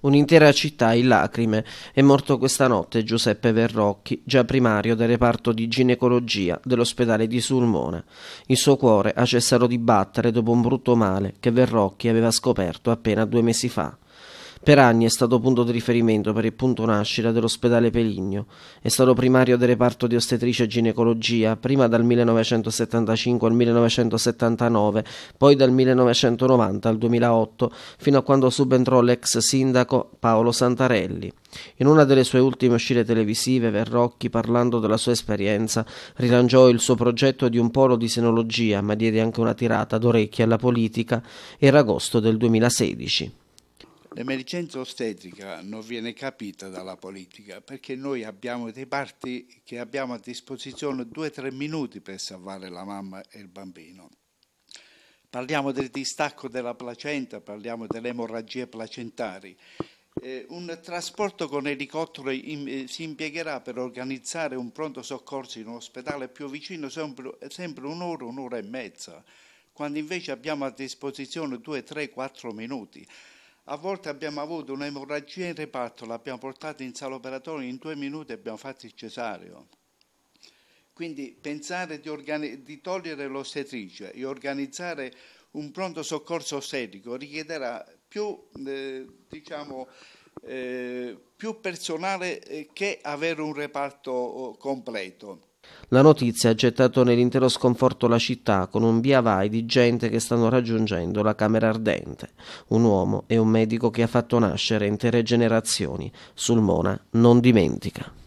Un'intera città in lacrime. È morto questa notte Giuseppe Verrocchi, già primario del reparto di ginecologia dell'ospedale di Sulmona. Il suo cuore ha cessato di battere dopo un brutto male che Verrocchi aveva scoperto appena due mesi fa. Per anni è stato punto di riferimento per il punto nascita dell'ospedale Peligno. È stato primario del reparto di ostetricia e ginecologia, prima dal 1975 al 1979, poi dal 1990 al 2008, fino a quando subentrò l'ex sindaco Paolo Santarelli. In una delle sue ultime uscite televisive, Verrocchi, parlando della sua esperienza, rilanciò il suo progetto di un polo di senologia, ma diede anche una tirata d'orecchie alla politica. Era agosto del 2016. L'emergenza ostetrica non viene capita dalla politica perché noi abbiamo dei parti che abbiamo a disposizione 2-3 minuti per salvare la mamma e il bambino. Parliamo del distacco della placenta, parliamo delle emorragie placentari. Eh, un trasporto con elicottero in, eh, si impiegherà per organizzare un pronto soccorso in un ospedale più vicino sempre, sempre un'ora, un'ora e mezza, quando invece abbiamo a disposizione 2, 3, 4 minuti. A volte abbiamo avuto un'emorragia in reparto, l'abbiamo portata in sala operatoria, in due minuti abbiamo fatto il cesareo. Quindi pensare di, organi- di togliere l'ostetrice e organizzare un pronto soccorso ostetrico richiederà più, eh, diciamo, eh, più personale eh, che avere un reparto oh, completo. La notizia ha gettato nell'intero sconforto la città con un via vai di gente che stanno raggiungendo la Camera Ardente, un uomo e un medico che ha fatto nascere intere generazioni. Sulmona non dimentica.